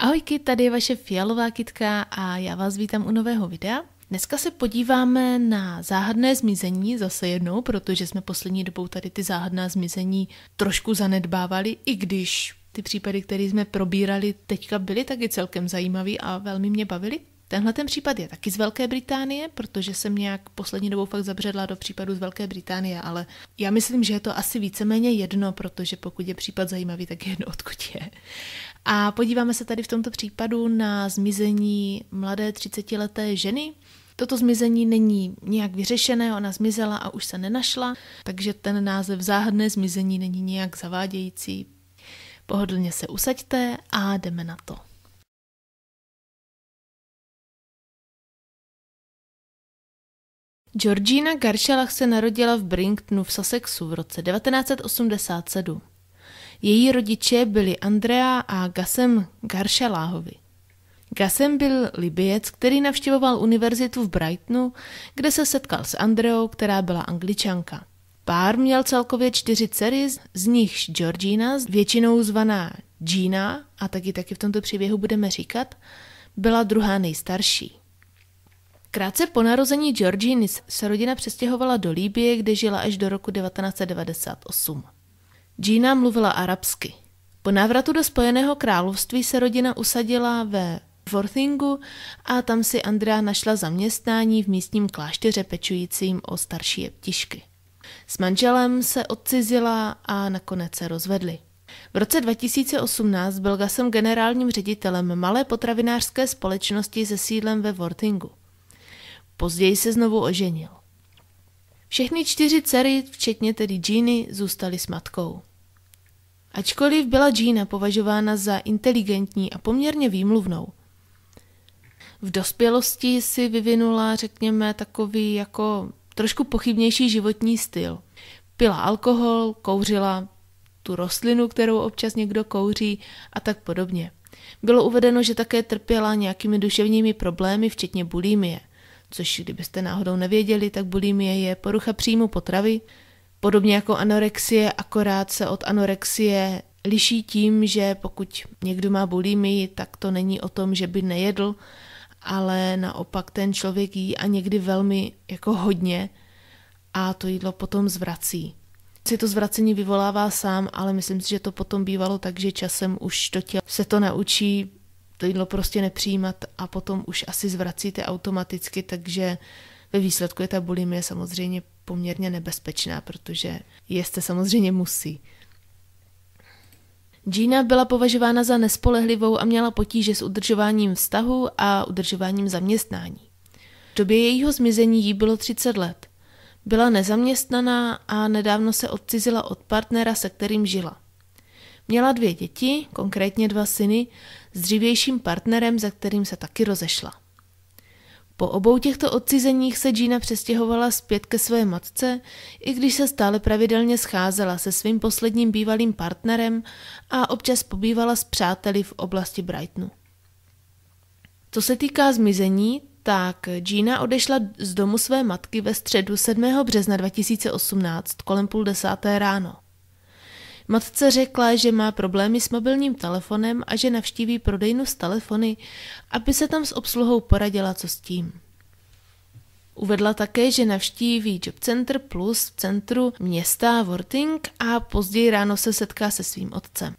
Ahojky, tady je vaše fialová kitka a já vás vítám u nového videa. Dneska se podíváme na záhadné zmizení zase jednou, protože jsme poslední dobou tady ty záhadná zmizení trošku zanedbávali, i když ty případy, které jsme probírali teďka byly taky celkem zajímavý a velmi mě bavili. Tenhle ten případ je taky z Velké Británie, protože jsem nějak poslední dobou fakt zabředla do případu z Velké Británie, ale já myslím, že je to asi víceméně jedno, protože pokud je případ zajímavý, tak je jedno, odkud je. A podíváme se tady v tomto případu na zmizení mladé 30-leté ženy. Toto zmizení není nějak vyřešené, ona zmizela a už se nenašla, takže ten název záhadné zmizení není nějak zavádějící. Pohodlně se usaďte a jdeme na to. Georgina Garšalach se narodila v Bringtonu v Sussexu v roce 1987. Její rodiče byli Andrea a Gasem Garšeláhovi. Gasem byl Libiec, který navštěvoval univerzitu v Brightonu, kde se setkal s Andreou, která byla angličanka. Pár měl celkově čtyři dcery, z nichž Georgina, většinou zvaná Gina, a taky taky v tomto příběhu budeme říkat, byla druhá nejstarší. Krátce po narození Georginy se rodina přestěhovala do Líbie, kde žila až do roku 1998. Gina mluvila arabsky. Po návratu do Spojeného království se rodina usadila ve Worthingu a tam si Andrea našla zaměstnání v místním klášteře pečujícím o starší jeptišky. S manželem se odcizila a nakonec se rozvedli. V roce 2018 byl Gasem generálním ředitelem malé potravinářské společnosti se sídlem ve Worthingu. Později se znovu oženil. Všechny čtyři dcery, včetně tedy Jeany, zůstaly s matkou. Ačkoliv byla Gina považována za inteligentní a poměrně výmluvnou, v dospělosti si vyvinula, řekněme, takový jako trošku pochybnější životní styl. Pila alkohol, kouřila tu rostlinu, kterou občas někdo kouří a tak podobně. Bylo uvedeno, že také trpěla nějakými duševními problémy, včetně bulimie. Což, kdybyste náhodou nevěděli, tak bulimie je porucha příjmu potravy, Podobně jako anorexie, akorát se od anorexie liší tím, že pokud někdo má bulimii, tak to není o tom, že by nejedl, ale naopak ten člověk jí a někdy velmi jako hodně a to jídlo potom zvrací. Si to zvracení vyvolává sám, ale myslím si, že to potom bývalo tak, že časem už to tělo se to naučí to jídlo prostě nepřijímat a potom už asi zvracíte automaticky, takže ve výsledku je ta bulimie samozřejmě poměrně nebezpečná, protože jeste samozřejmě musí. Gina byla považována za nespolehlivou a měla potíže s udržováním vztahu a udržováním zaměstnání. V době jejího zmizení jí bylo 30 let. Byla nezaměstnaná a nedávno se odcizila od partnera, se kterým žila. Měla dvě děti, konkrétně dva syny, s dřívějším partnerem, za kterým se taky rozešla. Po obou těchto odcizeních se Gina přestěhovala zpět ke své matce, i když se stále pravidelně scházela se svým posledním bývalým partnerem a občas pobývala s přáteli v oblasti Brightonu. Co se týká zmizení, tak Gina odešla z domu své matky ve středu 7. března 2018 kolem půl desáté ráno. Matce řekla, že má problémy s mobilním telefonem a že navštíví prodejnu s telefony, aby se tam s obsluhou poradila, co s tím. Uvedla také, že navštíví Job Center Plus v centru města Worting a později ráno se setká se svým otcem.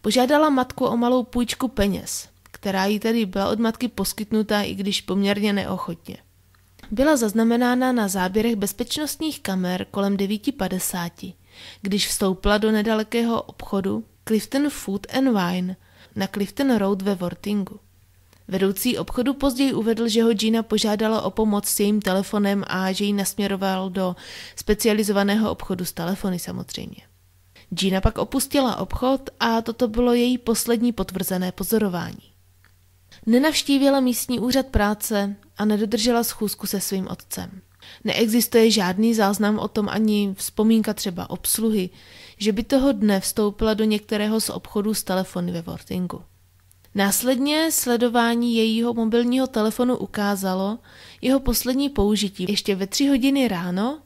Požádala matku o malou půjčku peněz, která jí tedy byla od matky poskytnutá, i když poměrně neochotně. Byla zaznamenána na záběrech bezpečnostních kamer kolem 9.50. Když vstoupila do nedalekého obchodu Clifton Food and Wine na Clifton Road ve Wortingu. Vedoucí obchodu později uvedl, že ho Gina požádala o pomoc s jejím telefonem a že ji nasměroval do specializovaného obchodu s telefony samozřejmě. Gina pak opustila obchod a toto bylo její poslední potvrzené pozorování. Nenavštívila místní úřad práce a nedodržela schůzku se svým otcem. Neexistuje žádný záznam o tom ani vzpomínka třeba obsluhy, že by toho dne vstoupila do některého z obchodů s telefony ve Vortingu. Následně sledování jejího mobilního telefonu ukázalo jeho poslední použití ještě ve tři hodiny ráno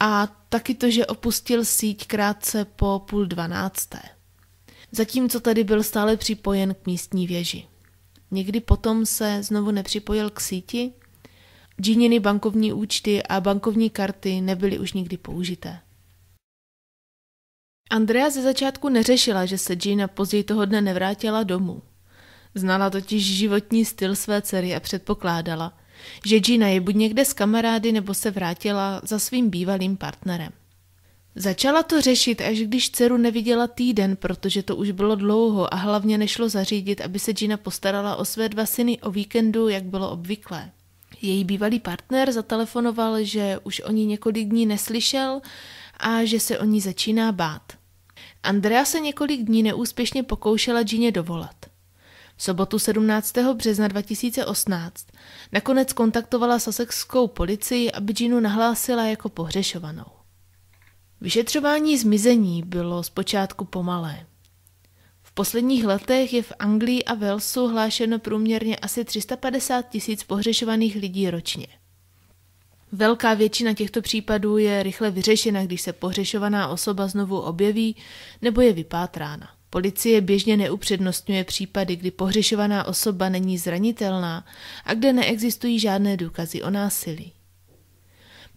a taky to, že opustil síť krátce po půl dvanácté. Zatímco tady byl stále připojen k místní věži. Někdy potom se znovu nepřipojil k síti Džíněny bankovní účty a bankovní karty nebyly už nikdy použité. Andrea ze začátku neřešila, že se Gina později toho dne nevrátila domů. Znala totiž životní styl své dcery a předpokládala, že Gina je buď někde s kamarády nebo se vrátila za svým bývalým partnerem. Začala to řešit, až když dceru neviděla týden, protože to už bylo dlouho a hlavně nešlo zařídit, aby se Gina postarala o své dva syny o víkendu, jak bylo obvyklé. Její bývalý partner zatelefonoval, že už o ní několik dní neslyšel a že se o ní začíná bát. Andrea se několik dní neúspěšně pokoušela Gině dovolat. V sobotu 17. března 2018 nakonec kontaktovala sasexskou policii, aby Ginu nahlásila jako pohřešovanou. Vyšetřování zmizení bylo zpočátku pomalé. V posledních letech je v Anglii a Walesu hlášeno průměrně asi 350 tisíc pohřešovaných lidí ročně. Velká většina těchto případů je rychle vyřešena, když se pohřešovaná osoba znovu objeví nebo je vypátrána. Policie běžně neupřednostňuje případy, kdy pohřešovaná osoba není zranitelná a kde neexistují žádné důkazy o násilí.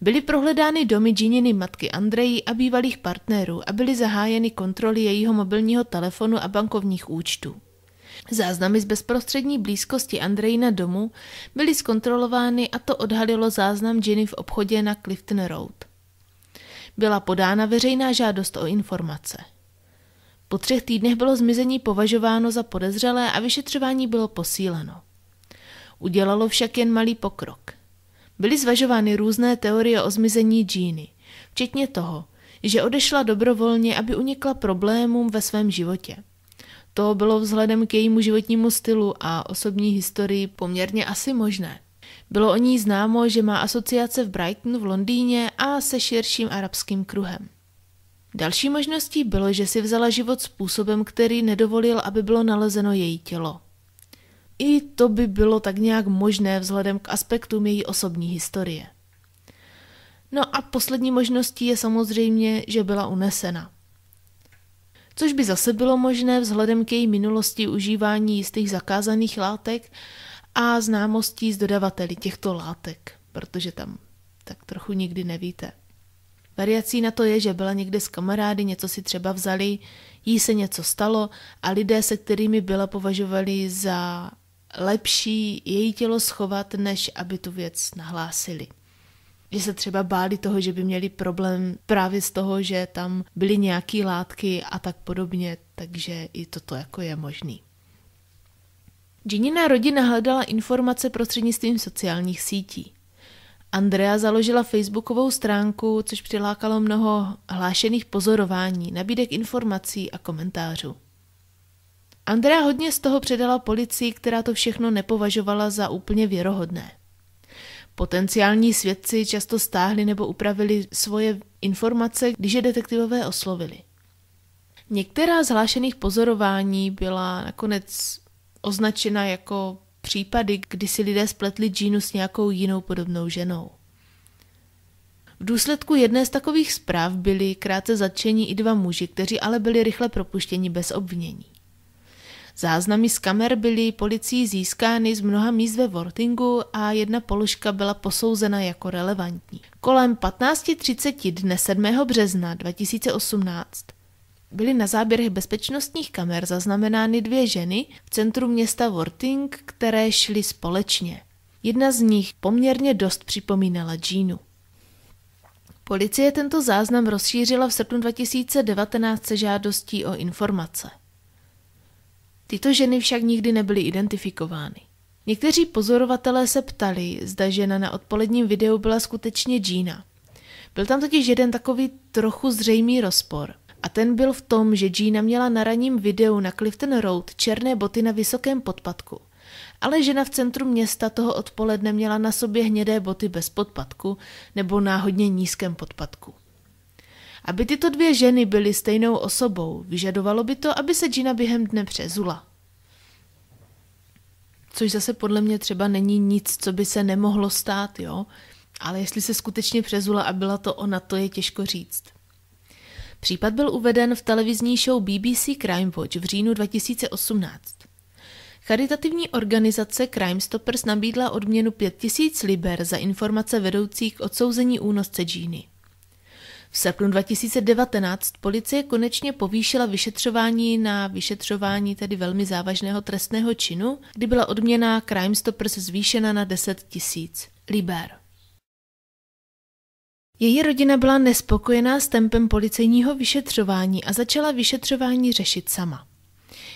Byly prohledány domy džiněny matky Andreji a bývalých partnerů a byly zahájeny kontroly jejího mobilního telefonu a bankovních účtů. Záznamy z bezprostřední blízkosti na domu byly zkontrolovány a to odhalilo záznam Ginny v obchodě na Clifton Road. Byla podána veřejná žádost o informace. Po třech týdnech bylo zmizení považováno za podezřelé a vyšetřování bylo posíleno. Udělalo však jen malý pokrok – Byly zvažovány různé teorie o zmizení Džíny, včetně toho, že odešla dobrovolně, aby unikla problémům ve svém životě. To bylo vzhledem k jejímu životnímu stylu a osobní historii poměrně asi možné. Bylo o ní známo, že má asociace v Brightonu v Londýně a se širším arabským kruhem. Další možností bylo, že si vzala život způsobem, který nedovolil, aby bylo nalezeno její tělo. I to by bylo tak nějak možné vzhledem k aspektům její osobní historie. No a poslední možností je samozřejmě, že byla unesena. Což by zase bylo možné vzhledem k její minulosti užívání jistých zakázaných látek a známostí z dodavateli těchto látek, protože tam tak trochu nikdy nevíte. Variací na to je, že byla někde s kamarády, něco si třeba vzali, jí se něco stalo a lidé, se kterými byla, považovali za lepší její tělo schovat, než aby tu věc nahlásili. Že se třeba báli toho, že by měli problém právě z toho, že tam byly nějaké látky a tak podobně, takže i toto jako je možný. Ginina rodina hledala informace prostřednictvím sociálních sítí. Andrea založila facebookovou stránku, což přilákalo mnoho hlášených pozorování, nabídek informací a komentářů. Andrea hodně z toho předala policii, která to všechno nepovažovala za úplně věrohodné. Potenciální svědci často stáhli nebo upravili svoje informace, když je detektivové oslovili. Některá z hlášených pozorování byla nakonec označena jako případy, kdy si lidé spletli džínu s nějakou jinou podobnou ženou. V důsledku jedné z takových zpráv byli krátce zatčeni i dva muži, kteří ale byli rychle propuštěni bez obvinění. Záznamy z kamer byly policií získány z mnoha míst ve Vortingu a jedna položka byla posouzena jako relevantní. Kolem 15.30 dne 7. března 2018 byly na záběrech bezpečnostních kamer zaznamenány dvě ženy v centru města Vorting, které šly společně. Jedna z nich poměrně dost připomínala Jeanu. Policie tento záznam rozšířila v srpnu 2019 se žádostí o informace. Tyto ženy však nikdy nebyly identifikovány. Někteří pozorovatelé se ptali, zda žena na odpoledním videu byla skutečně Gina. Byl tam totiž jeden takový trochu zřejmý rozpor. A ten byl v tom, že Gina měla na raním videu na Clifton Road černé boty na vysokém podpadku. Ale žena v centru města toho odpoledne měla na sobě hnědé boty bez podpadku nebo na hodně nízkém podpadku. Aby tyto dvě ženy byly stejnou osobou, vyžadovalo by to, aby se Gina během dne přezula. Což zase podle mě třeba není nic, co by se nemohlo stát, jo? Ale jestli se skutečně přezula a byla to ona, to je těžko říct. Případ byl uveden v televizní show BBC Crime Watch v říjnu 2018. Charitativní organizace Crime Stoppers nabídla odměnu 5000 liber za informace vedoucí k odsouzení únosce Jeannie. V srpnu 2019 policie konečně povýšila vyšetřování na vyšetřování tedy velmi závažného trestného činu, kdy byla odměna Crime Stoppers zvýšena na 10 tisíc. Liber. Její rodina byla nespokojená s tempem policejního vyšetřování a začala vyšetřování řešit sama.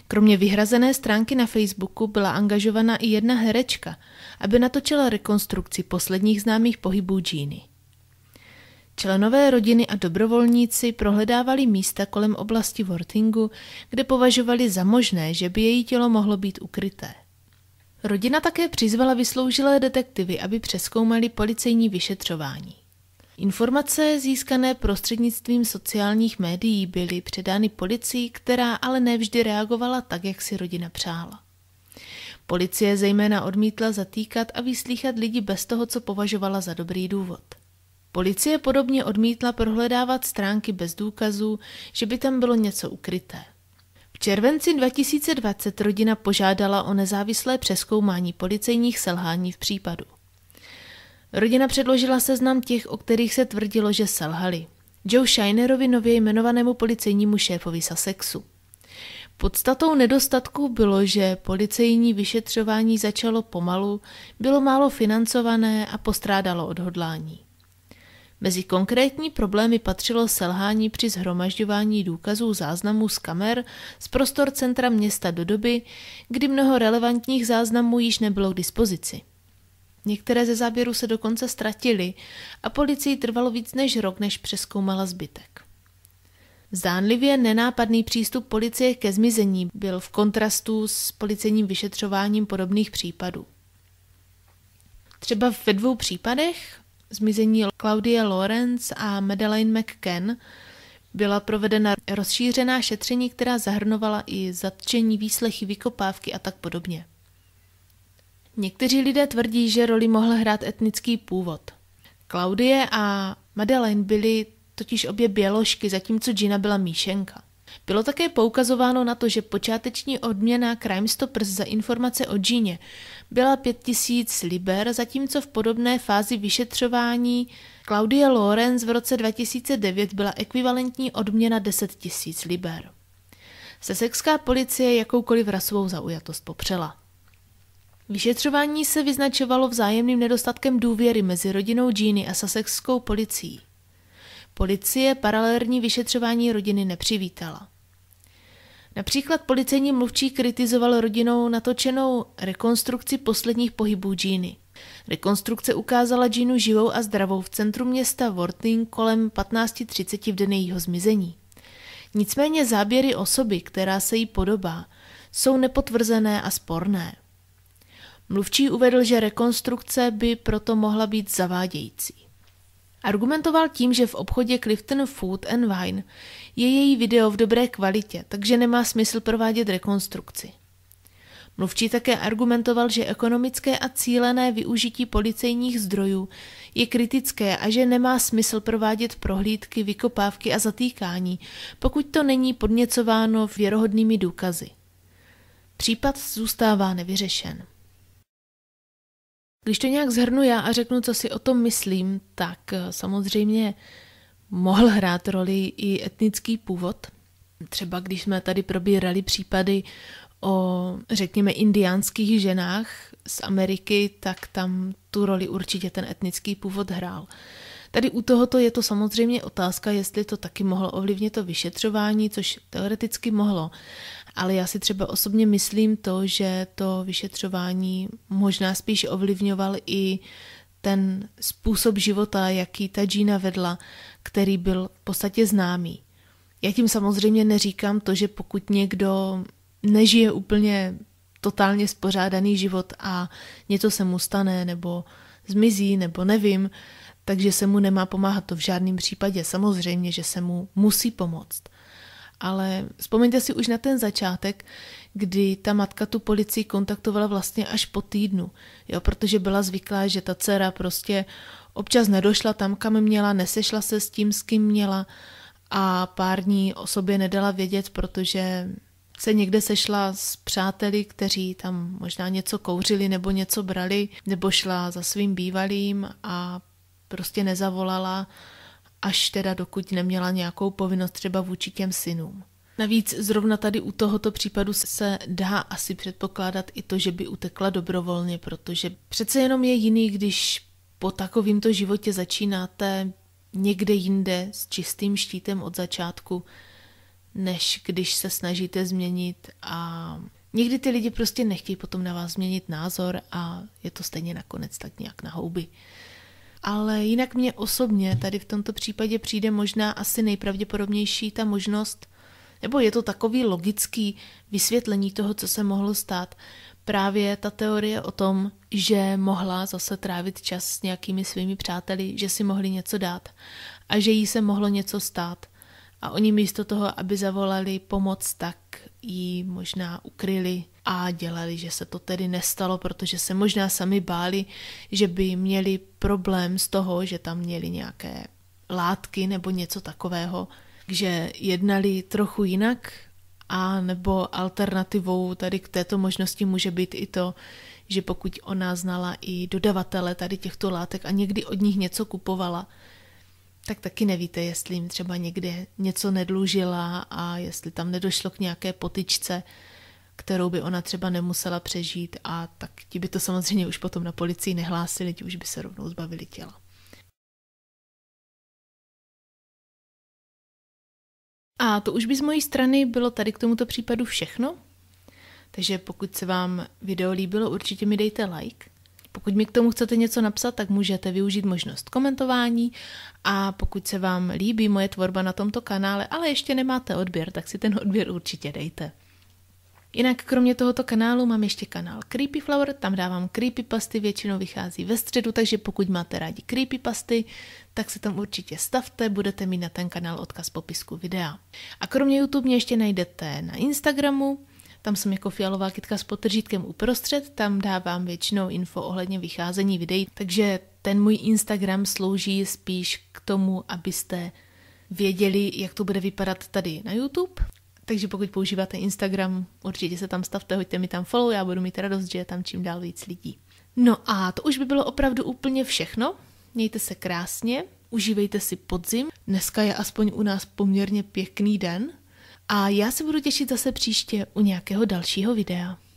Kromě vyhrazené stránky na Facebooku byla angažovaná i jedna herečka, aby natočila rekonstrukci posledních známých pohybů Jeany. Členové rodiny a dobrovolníci prohledávali místa kolem oblasti Wortingu, kde považovali za možné, že by její tělo mohlo být ukryté. Rodina také přizvala vysloužilé detektivy, aby přeskoumali policejní vyšetřování. Informace získané prostřednictvím sociálních médií byly předány policii, která ale nevždy reagovala tak, jak si rodina přála. Policie zejména odmítla zatýkat a vyslíchat lidi bez toho, co považovala za dobrý důvod. Policie podobně odmítla prohledávat stránky bez důkazů, že by tam bylo něco ukryté. V červenci 2020 rodina požádala o nezávislé přeskoumání policejních selhání v případu. Rodina předložila seznam těch, o kterých se tvrdilo, že selhali. Joe Shinerovi nově jmenovanému policejnímu šéfovi Sussexu. Podstatou nedostatku bylo, že policejní vyšetřování začalo pomalu, bylo málo financované a postrádalo odhodlání. Mezi konkrétní problémy patřilo selhání při zhromažďování důkazů záznamů z kamer z prostor centra města do doby, kdy mnoho relevantních záznamů již nebylo k dispozici. Některé ze záběrů se dokonce ztratily a policii trvalo víc než rok, než přeskoumala zbytek. Zdánlivě nenápadný přístup policie ke zmizení byl v kontrastu s policejním vyšetřováním podobných případů. Třeba ve dvou případech zmizení Claudie Lawrence a Madeleine McCann byla provedena rozšířená šetření, která zahrnovala i zatčení, výslechy, vykopávky a tak podobně. Někteří lidé tvrdí, že roli mohl hrát etnický původ. Claudie a Madeleine byly totiž obě běložky, zatímco Gina byla míšenka. Bylo také poukazováno na to, že počáteční odměna Crime Stoppers za informace o Džíně byla 5000 liber, zatímco v podobné fázi vyšetřování Claudia Lorenz v roce 2009 byla ekvivalentní odměna 10 000 liber. Sesekská policie jakoukoliv rasovou zaujatost popřela. Vyšetřování se vyznačovalo vzájemným nedostatkem důvěry mezi rodinou Džíny a sasekskou policií. Policie paralelní vyšetřování rodiny nepřivítala. Například policejní mluvčí kritizoval rodinou natočenou rekonstrukci posledních pohybů Džíny. Rekonstrukce ukázala Džínu živou a zdravou v centru města Worthing kolem 15.30 v den jejího zmizení. Nicméně záběry osoby, která se jí podobá, jsou nepotvrzené a sporné. Mluvčí uvedl, že rekonstrukce by proto mohla být zavádějící. Argumentoval tím, že v obchodě Clifton Food and Wine je její video v dobré kvalitě, takže nemá smysl provádět rekonstrukci. Mluvčí také argumentoval, že ekonomické a cílené využití policejních zdrojů je kritické a že nemá smysl provádět prohlídky, vykopávky a zatýkání, pokud to není podněcováno věrohodnými důkazy. Případ zůstává nevyřešen. Když to nějak zhrnu já a řeknu, co si o tom myslím, tak eh, samozřejmě mohl hrát roli i etnický původ. Třeba když jsme tady probírali případy o, řekněme, indiánských ženách z Ameriky, tak tam tu roli určitě ten etnický původ hrál. Tady u tohoto je to samozřejmě otázka, jestli to taky mohlo ovlivnit to vyšetřování, což teoreticky mohlo. Ale já si třeba osobně myslím to, že to vyšetřování možná spíš ovlivňoval i ten způsob života, jaký ta Gina vedla, který byl v podstatě známý. Já tím samozřejmě neříkám to, že pokud někdo nežije úplně totálně spořádaný život a něco se mu stane, nebo zmizí, nebo nevím, takže se mu nemá pomáhat to v žádném případě. Samozřejmě, že se mu musí pomoct. Ale vzpomeňte si už na ten začátek, kdy ta matka tu policii kontaktovala vlastně až po týdnu, jo, protože byla zvyklá, že ta dcera prostě občas nedošla tam, kam měla, nesešla se s tím, s kým měla a pár dní o sobě nedala vědět, protože se někde sešla s přáteli, kteří tam možná něco kouřili nebo něco brali, nebo šla za svým bývalým a prostě nezavolala až teda dokud neměla nějakou povinnost třeba vůči těm synům. Navíc zrovna tady u tohoto případu se dá asi předpokládat i to, že by utekla dobrovolně, protože přece jenom je jiný, když po takovýmto životě začínáte někde jinde s čistým štítem od začátku, než když se snažíte změnit a někdy ty lidi prostě nechtějí potom na vás změnit názor a je to stejně nakonec tak nějak na houby. Ale jinak mě osobně tady v tomto případě přijde možná asi nejpravděpodobnější ta možnost, nebo je to takový logický vysvětlení toho, co se mohlo stát, právě ta teorie o tom, že mohla zase trávit čas s nějakými svými přáteli, že si mohli něco dát a že jí se mohlo něco stát – a oni místo toho, aby zavolali pomoc, tak ji možná ukryli a dělali, že se to tedy nestalo, protože se možná sami báli, že by měli problém z toho, že tam měli nějaké látky nebo něco takového, že jednali trochu jinak a nebo alternativou tady k této možnosti může být i to, že pokud ona znala i dodavatele tady těchto látek a někdy od nich něco kupovala, tak taky nevíte, jestli jim třeba někde něco nedlužila a jestli tam nedošlo k nějaké potyčce, kterou by ona třeba nemusela přežít a tak ti by to samozřejmě už potom na policii nehlásili, ti už by se rovnou zbavili těla. A to už by z mojí strany bylo tady k tomuto případu všechno. Takže pokud se vám video líbilo, určitě mi dejte like. Pokud mi k tomu chcete něco napsat, tak můžete využít možnost komentování a pokud se vám líbí moje tvorba na tomto kanále, ale ještě nemáte odběr, tak si ten odběr určitě dejte. Jinak kromě tohoto kanálu mám ještě kanál Creepy Flower, tam dávám creepy pasty, většinou vychází ve středu, takže pokud máte rádi creepy pasty, tak se tam určitě stavte, budete mít na ten kanál odkaz popisku videa. A kromě YouTube mě ještě najdete na Instagramu, tam jsem jako fialová kytka s potržítkem uprostřed, tam dávám většinou info ohledně vycházení videí, takže ten můj Instagram slouží spíš k tomu, abyste věděli, jak to bude vypadat tady na YouTube. Takže pokud používáte Instagram, určitě se tam stavte, hoďte mi tam follow, já budu mít radost, že je tam čím dál víc lidí. No a to už by bylo opravdu úplně všechno. Mějte se krásně, užívejte si podzim. Dneska je aspoň u nás poměrně pěkný den, a já se budu těšit zase příště u nějakého dalšího videa.